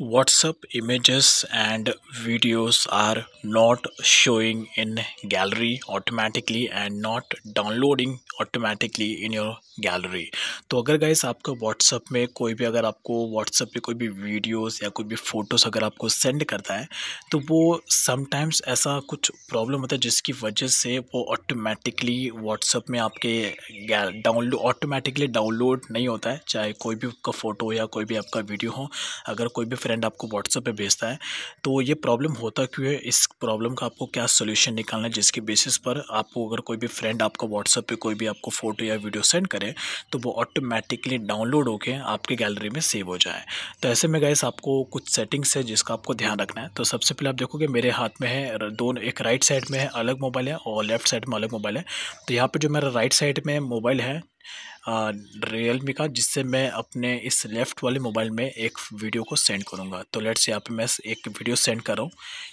WhatsApp images and videos are not showing in gallery automatically and not downloading automatically in your gallery तो अगर guys आपका WhatsApp में कोई भी अगर आपको WhatsApp पे कोई भी वीडियोस या कोई भी फ़ोटोज़ अगर आपको सेंड करता है तो वो समटाइम्स ऐसा कुछ प्रॉब्लम होता है जिसकी वजह से वो ऑटोमेटिकली WhatsApp में आपके डाउनलोड ऑटोमेटिकली डाउनलोड नहीं होता है चाहे कोई भी आपका फ़ोटो या कोई भी आपका वीडियो हो अगर कोई भी फ्रेंड आपको व्हाट्सअप पे भेजता है तो ये प्रॉब्लम होता क्यों है इस प्रॉब्लम का आपको क्या सोल्यूशन निकालना है जिसके बेसिस पर आपको अगर कोई भी फ्रेंड आपको व्हाट्सअप पर कोई भी आपको फ़ोटो या वीडियो सेंड करे तो वो ऑटोमेटिकली डाउनलोड होकर आपके गैलरी में सेव हो जाए तो ऐसे में गए आपको कुछ सेटिंग्स है जिसका आपको ध्यान रखना है तो सबसे पहले आप देखोगे मेरे हाथ में है दोनों एक राइट साइड में है अलग मोबाइल है और लेफ्ट साइड में अलग मोबाइल है तो यहाँ पर जो मेरा राइट साइड में मोबाइल है रियलमी का जिससे मैं अपने इस लेफ़्ट वाले मोबाइल में एक वीडियो को सेंड करूँगा तो लेट्स यहाँ पे मैं एक वीडियो सेंड कर रहा हूँ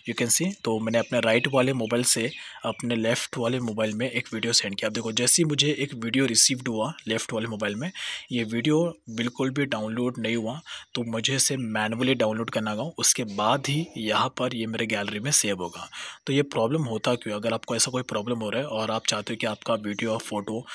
यू कैन सी तो मैंने अपने राइट वाले मोबाइल से अपने लेफ़्ट वाले मोबाइल में एक वीडियो सेंड किया आप देखो जैसे ही मुझे एक वीडियो रिसीव्ड हुआ लेफ़्ट वाले मोबाइल में ये वीडियो बिल्कुल भी डाउनलोड नहीं हुआ तो मुझे इसे मैनुअली डाउनलोड करना गाँव उसके बाद ही यहाँ पर ये मेरे गैलरी में सेव होगा तो ये प्रॉब्लम होता क्यों अगर आपको ऐसा कोई प्रॉब्लम हो रहा है और आप चाहते हो कि आपका वीडियो और फोटो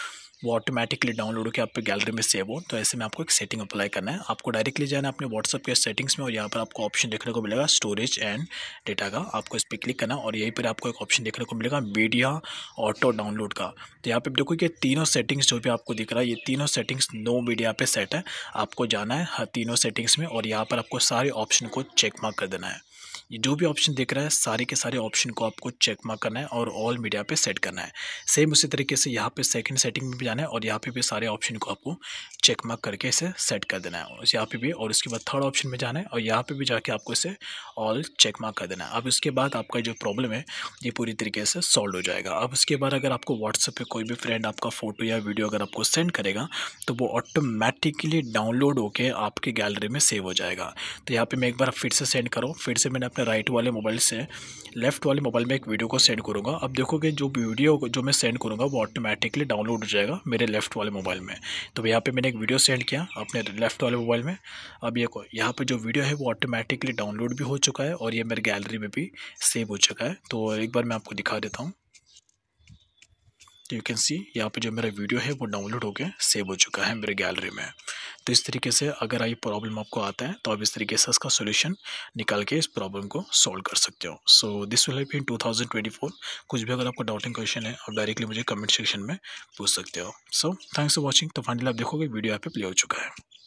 वो ऑटोमेटिकली डाउनलोड वीडियो के आप गैलरी में सेव हो तो ऐसे में आपको एक सेटिंग अप्लाई करना है आपको डायरेक्टली जाना है अपने व्हाट्सअप के सेटिंग्स में और यहाँ पर आपको ऑप्शन देखने को मिलेगा स्टोरेज एंड डेटा का आपको इस पर क्लिक करना और यहीं पर आपको एक ऑप्शन देखने को मिलेगा मीडिया ऑटो डाउनलोड का तो यहाँ पर देखो कि तीनों सेटिंग्स जो भी आपको दिख रहा है ये तीनों सेटिंग्स नो मीडिया पर सेट है आपको जाना है हर तीनों सेटिंग्स में और यहाँ पर आपको सारे ऑप्शन को चेक मार्क कर देना है ये जो भी ऑप्शन देख रहा है सारे के सारे ऑप्शन को आपको चेक मार्क करना है और ऑल मीडिया पे सेट करना है सेम उसी तरीके से यहाँ पे सेकंड सेटिंग में भी जाना है और यहाँ पे भी सारे ऑप्शन को आपको चेक मार्क करके इसे सेट कर देना है यहाँ पे भी और उसके बाद थर्ड ऑप्शन में जाना है और यहाँ पर भी जाके आपको इसे ऑल चेक मार्क कर देना है अब उसके बाद आपका जो प्रॉब्लम है ये पूरी तरीके से सॉल्व हो जाएगा अब उसके बाद अगर आपको व्हाट्सएप पर कोई भी फ्रेंड आपका फ़ोटो या वीडियो अगर आपको सेंड करेगा तो वो ऑटोमेटिकली डाउनलोड होकर आपके गैलरी में सेव हो जाएगा तो यहाँ पर मैं एक बार फिर से सेंड करूँ फिर से मैंने राइट वाले मोबाइल से लेफ्ट वाले मोबाइल में एक वीडियो को सेंड करूँगा अब देखोगे जो वीडियो जो मैं सेंड करूँगा वो ऑटोमेटिकली डाउनलोड हो जाएगा मेरे लेफ्ट वाले मोबाइल में तो यहाँ पे मैंने एक वीडियो सेंड किया अपने लेफ्ट वाले मोबाइल में अब ये यहाँ पे जो वीडियो है वो ऑटोमेटिकली डाउनलोड भी हो चुका है और ये मेरे गैलरी में भी सेव हो चुका है तो एक बार मैं आपको दिखा देता हूँ यू कैन सी यहाँ पे जो मेरा वीडियो है वो डाउनलोड होकर सेव हो चुका है मेरे गैलरी में तो इस तरीके से अगर आई प्रॉब्लम आपको आता है तो आप इस तरीके से इसका सोल्यूशन निकाल के इस प्रॉब्लम को सॉल्व कर सकते हो so this will help in 2024 कुछ भी अगर आपको डाउटिंग क्वेश्चन है आप डायरेक्टली मुझे कमेंट सेक्शन में पूछ सकते हो सो थैंक्स फॉर वॉचिंग तो फाइनली आप देखोगे वीडियो यहाँ पे प्ले हो चुका है